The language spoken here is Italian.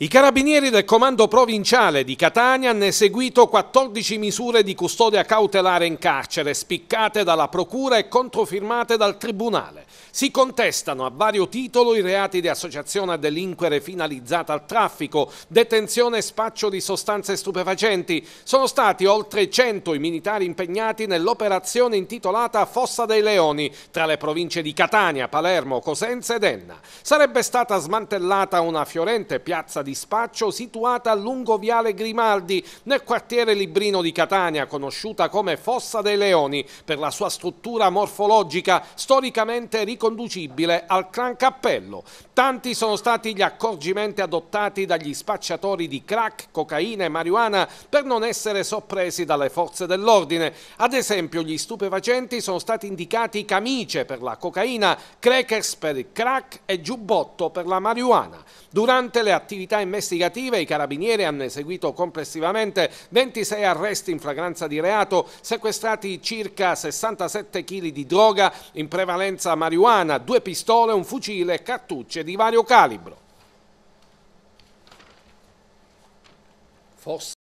I carabinieri del comando provinciale di Catania hanno eseguito 14 misure di custodia cautelare in carcere, spiccate dalla procura e controfirmate dal tribunale. Si contestano a vario titolo i reati di associazione a delinquere finalizzata al traffico, detenzione e spaccio di sostanze stupefacenti. Sono stati oltre 100 i militari impegnati nell'operazione intitolata Fossa dei Leoni tra le province di Catania, Palermo, Cosenza ed Enna. Sarebbe stata smantellata una fiorente piazza di di spaccio situata lungo Viale Grimaldi, nel quartiere Librino di Catania, conosciuta come Fossa dei Leoni, per la sua struttura morfologica storicamente riconducibile al Clan Cappello. Tanti sono stati gli accorgimenti adottati dagli spacciatori di crack, cocaina e marijuana per non essere soppresi dalle forze dell'ordine. Ad esempio, gli stupefacenti sono stati indicati camice per la cocaina, crackers per il crack e giubbotto per la marijuana. Durante le attività investigative i carabinieri hanno eseguito complessivamente 26 arresti in flagranza di reato, sequestrati circa 67 kg di droga, in prevalenza marijuana, due pistole, un fucile e cartucce di vario calibro. Forse